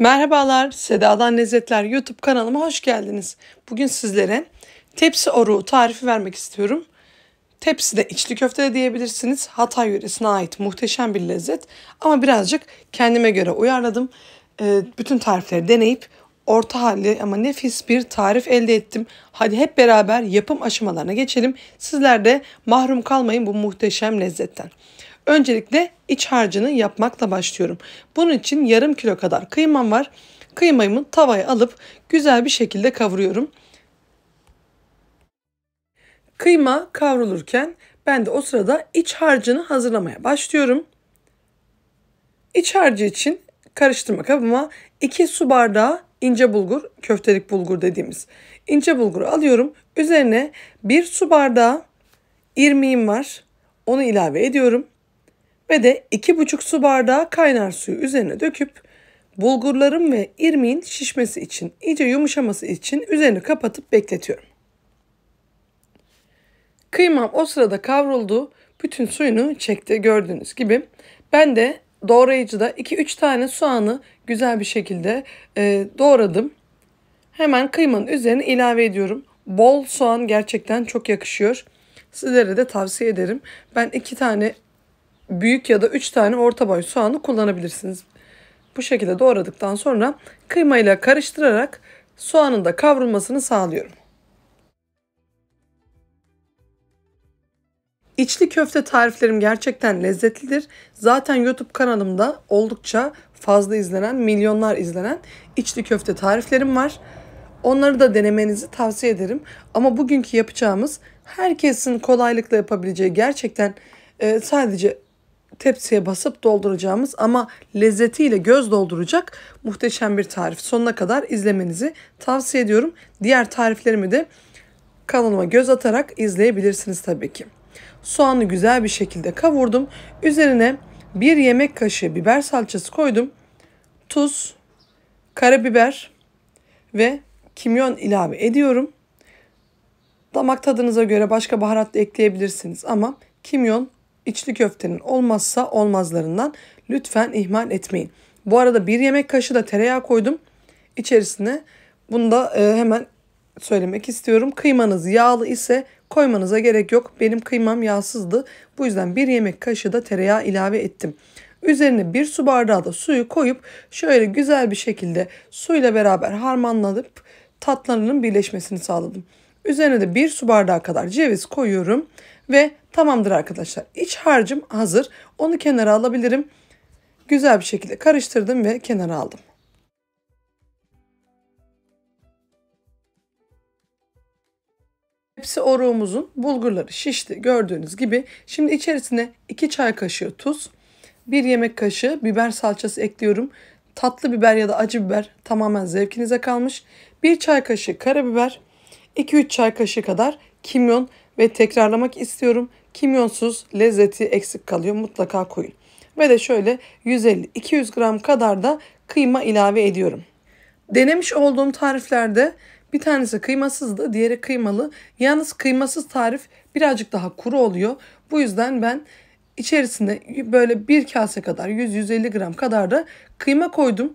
Merhabalar, Seda'dan Lezzetler YouTube kanalıma hoş geldiniz. Bugün sizlere tepsi oruğu tarifi vermek istiyorum. Tepsi de içli köfte de diyebilirsiniz. Hatay yöresine ait muhteşem bir lezzet. Ama birazcık kendime göre uyarladım. Ee, bütün tarifleri deneyip orta halli ama nefis bir tarif elde ettim. Hadi hep beraber yapım aşamalarına geçelim. Sizler de mahrum kalmayın bu muhteşem lezzetten. Öncelikle iç harcını yapmakla başlıyorum. Bunun için yarım kilo kadar kıymam var. Kıymamı tavaya alıp güzel bir şekilde kavuruyorum. Kıyma kavrulurken ben de o sırada iç harcını hazırlamaya başlıyorum. İç harcı için karıştırma kabıma 2 su bardağı ince bulgur, köftelik bulgur dediğimiz ince bulguru alıyorum. Üzerine 1 su bardağı irmiğim var. Onu ilave ediyorum ve de 2,5 su bardağı kaynar suyu üzerine döküp bulgurların ve irmiğin şişmesi için, iyice yumuşaması için üzerini kapatıp bekletiyorum. Kıymam o sırada kavruldu. Bütün suyunu çekti gördüğünüz gibi. Ben de doğrayıcıda 2-3 tane soğanı güzel bir şekilde e, doğradım. Hemen kıymanın üzerine ilave ediyorum. Bol soğan gerçekten çok yakışıyor. Sizlere de tavsiye ederim. Ben iki tane büyük ya da 3 tane orta boy soğanı kullanabilirsiniz. Bu şekilde doğradıktan sonra kıymayla karıştırarak soğanın da kavrulmasını sağlıyorum. İçli köfte tariflerim gerçekten lezzetlidir. Zaten YouTube kanalımda oldukça fazla izlenen, milyonlar izlenen içli köfte tariflerim var. Onları da denemenizi tavsiye ederim. Ama bugünkü yapacağımız herkesin kolaylıkla yapabileceği gerçekten e, sadece tepsiye basıp dolduracağımız ama lezzetiyle göz dolduracak muhteşem bir tarif. Sonuna kadar izlemenizi tavsiye ediyorum. Diğer tariflerimi de kanalıma göz atarak izleyebilirsiniz tabii ki. Soğanı güzel bir şekilde kavurdum. Üzerine bir yemek kaşığı biber salçası koydum. Tuz, karabiber ve kimyon ilave ediyorum. Damak tadınıza göre başka baharat da ekleyebilirsiniz ama kimyon İçli köftenin olmazsa olmazlarından lütfen ihmal etmeyin. Bu arada bir yemek kaşığı da tereyağı koydum içerisine. Bunu da e, hemen söylemek istiyorum. Kıymanız yağlı ise koymanıza gerek yok. Benim kıymam yağsızdı. Bu yüzden bir yemek kaşığı da tereyağı ilave ettim. Üzerine bir su bardağı da suyu koyup şöyle güzel bir şekilde suyla beraber harmanlanıp tatlarının birleşmesini sağladım. Üzerine de bir su bardağı kadar ceviz koyuyorum ve tamamdır arkadaşlar. İç harcım hazır. Onu kenara alabilirim. Güzel bir şekilde karıştırdım ve kenara aldım. Hepsi oruğumuzun bulgurları şişti gördüğünüz gibi. Şimdi içerisine 2 çay kaşığı tuz, 1 yemek kaşığı biber salçası ekliyorum. Tatlı biber ya da acı biber tamamen zevkinize kalmış. 1 çay kaşığı karabiber, 2-3 çay kaşığı kadar kimyon ve tekrarlamak istiyorum. Kimyonsuz lezzeti eksik kalıyor mutlaka koyun. Ve de şöyle 150-200 gram kadar da kıyma ilave ediyorum. Denemiş olduğum tariflerde bir tanesi kıymasızdı, diğeri kıymalı. Yalnız kıymasız tarif birazcık daha kuru oluyor. Bu yüzden ben içerisinde böyle bir kase kadar 100-150 gram kadar da kıyma koydum.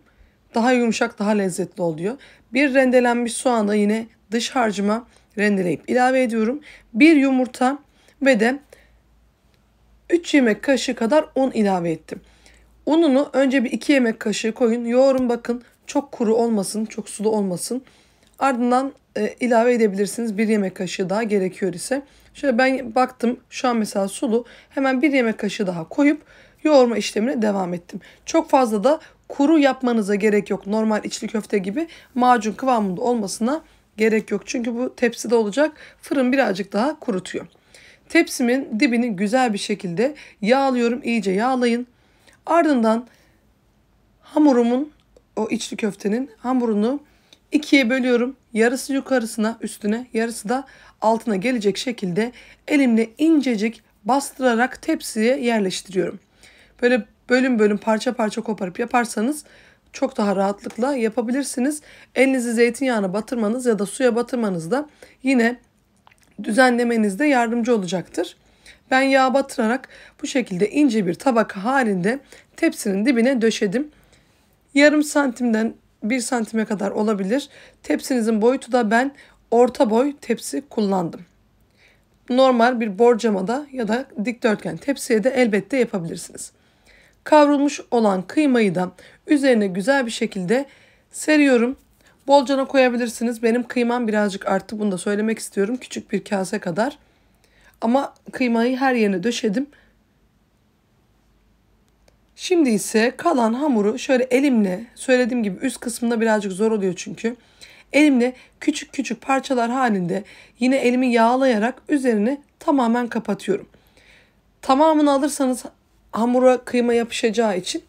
Daha yumuşak, daha lezzetli oluyor. Bir rendelenmiş soğanı yine dış harcıma rendeleyip ilave ediyorum. Bir yumurta ve de 3 yemek kaşığı kadar un ilave ettim. Ununu önce bir 2 yemek kaşığı koyun. Yoğurun bakın çok kuru olmasın, çok sulu olmasın. Ardından e, ilave edebilirsiniz. 1 yemek kaşığı daha gerekiyor ise. Şöyle ben baktım şu an mesela sulu. Hemen 1 yemek kaşığı daha koyup yoğurma işlemine devam ettim. Çok fazla da kuru yapmanıza gerek yok. Normal içli köfte gibi macun kıvamında olmasına gerek yok. Çünkü bu tepside olacak. Fırın birazcık daha kurutuyor. Tepsimin dibini güzel bir şekilde yağlıyorum. İyice yağlayın. Ardından hamurumun o içli köftenin hamurunu ikiye bölüyorum. Yarısı yukarısına üstüne yarısı da altına gelecek şekilde elimle incecik bastırarak tepsiye yerleştiriyorum. Böyle bölüm bölüm parça parça koparıp yaparsanız çok daha rahatlıkla yapabilirsiniz. Elinizi zeytinyağına batırmanız ya da suya batırmanız da yine düzenlemenizde yardımcı olacaktır. Ben yağ batırarak bu şekilde ince bir tabaka halinde tepsinin dibine döşedim. Yarım santimden 1 santime kadar olabilir. Tepsinizin boyutu da ben orta boy tepsi kullandım. Normal bir borcamada ya da dikdörtgen tepsiye de elbette yapabilirsiniz. Kavrulmuş olan kıymayı da üzerine güzel bir şekilde seriyorum. Bolcana koyabilirsiniz. Benim kıymam birazcık arttı. Bunu da söylemek istiyorum. Küçük bir kase kadar. Ama kıymayı her yerine döşedim. Şimdi ise kalan hamuru şöyle elimle söylediğim gibi üst kısmında birazcık zor oluyor çünkü. Elimle küçük küçük parçalar halinde yine elimi yağlayarak üzerine tamamen kapatıyorum. Tamamını alırsanız hamura kıyma yapışacağı için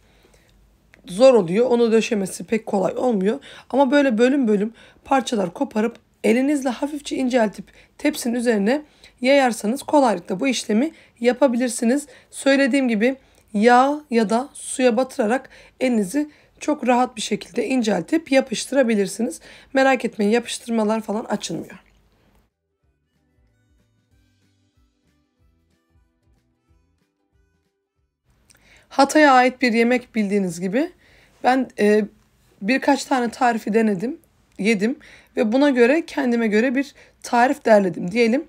zor oluyor. Onu döşemesi pek kolay olmuyor. Ama böyle bölüm bölüm parçalar koparıp elinizle hafifçe inceltip tepsinin üzerine yayarsanız kolaylıkla bu işlemi yapabilirsiniz. Söylediğim gibi yağ ya da suya batırarak elinizi çok rahat bir şekilde inceltip yapıştırabilirsiniz. Merak etmeyin yapıştırmalar falan açılmıyor. Hatay'a ait bir yemek bildiğiniz gibi. Ben e, birkaç tane tarifi denedim, yedim ve buna göre kendime göre bir tarif derledim diyelim.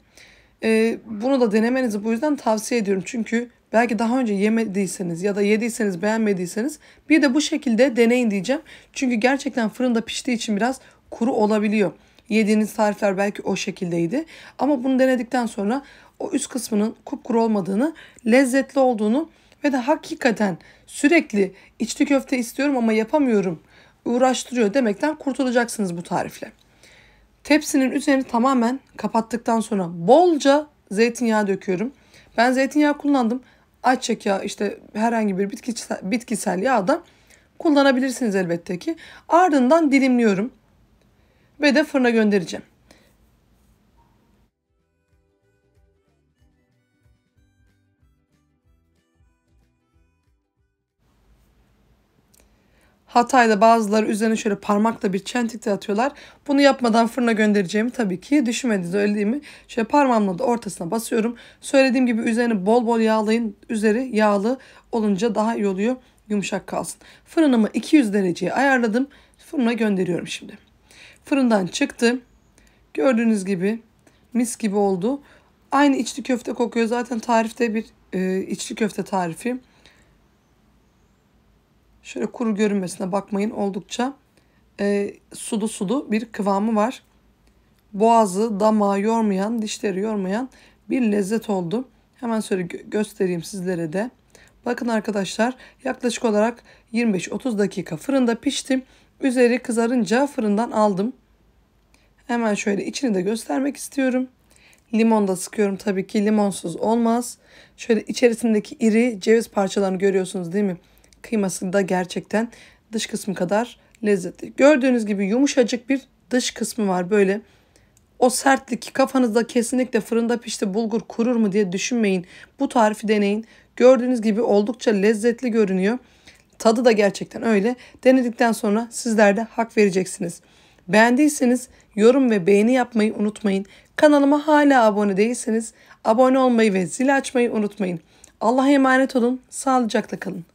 E, bunu da denemenizi bu yüzden tavsiye ediyorum. Çünkü belki daha önce yemediyseniz ya da yediyseniz beğenmediyseniz bir de bu şekilde deneyin diyeceğim. Çünkü gerçekten fırında piştiği için biraz kuru olabiliyor. Yediğiniz tarifler belki o şekildeydi. Ama bunu denedikten sonra o üst kısmının kupkuru olmadığını, lezzetli olduğunu ve de hakikaten sürekli içli köfte istiyorum ama yapamıyorum uğraştırıyor demekten kurtulacaksınız bu tarifle. Tepsinin üzerini tamamen kapattıktan sonra bolca zeytinyağı döküyorum. Ben zeytinyağı kullandım. Ayçiçek yağı işte herhangi bir bitkisel, bitkisel yağ da kullanabilirsiniz elbette ki. Ardından dilimliyorum ve de fırına göndereceğim. Hatay'da bazıları üzerine şöyle parmakla bir çentik de atıyorlar. Bunu yapmadan fırına göndereceğimi tabii ki düşünmediniz öyle değil mi? Şöyle parmağımla da ortasına basıyorum. Söylediğim gibi üzerine bol bol yağlayın. Üzeri yağlı olunca daha iyi oluyor. Yumuşak kalsın. Fırınımı 200 dereceye ayarladım. Fırına gönderiyorum şimdi. Fırından çıktı. Gördüğünüz gibi mis gibi oldu. Aynı içli köfte kokuyor. Zaten tarifte bir e, içli köfte tarifi. Şöyle kuru görünmesine bakmayın. Oldukça e, sulu sulu bir kıvamı var. Boğazı, damağı yormayan, dişleri yormayan bir lezzet oldu. Hemen şöyle gö göstereyim sizlere de. Bakın arkadaşlar yaklaşık olarak 25-30 dakika fırında piştim. Üzeri kızarınca fırından aldım. Hemen şöyle içini de göstermek istiyorum. Limon da sıkıyorum tabii ki limonsuz olmaz. Şöyle içerisindeki iri ceviz parçalarını görüyorsunuz değil mi? Kıyması da gerçekten dış kısmı kadar lezzetli. Gördüğünüz gibi yumuşacık bir dış kısmı var böyle. O sertlik kafanızda kesinlikle fırında pişti bulgur kurur mu diye düşünmeyin. Bu tarifi deneyin. Gördüğünüz gibi oldukça lezzetli görünüyor. Tadı da gerçekten öyle. Denedikten sonra sizler de hak vereceksiniz. Beğendiyseniz yorum ve beğeni yapmayı unutmayın. Kanalıma hala abone değilseniz abone olmayı ve zil açmayı unutmayın. Allah'a emanet olun. Sağlıcakla kalın.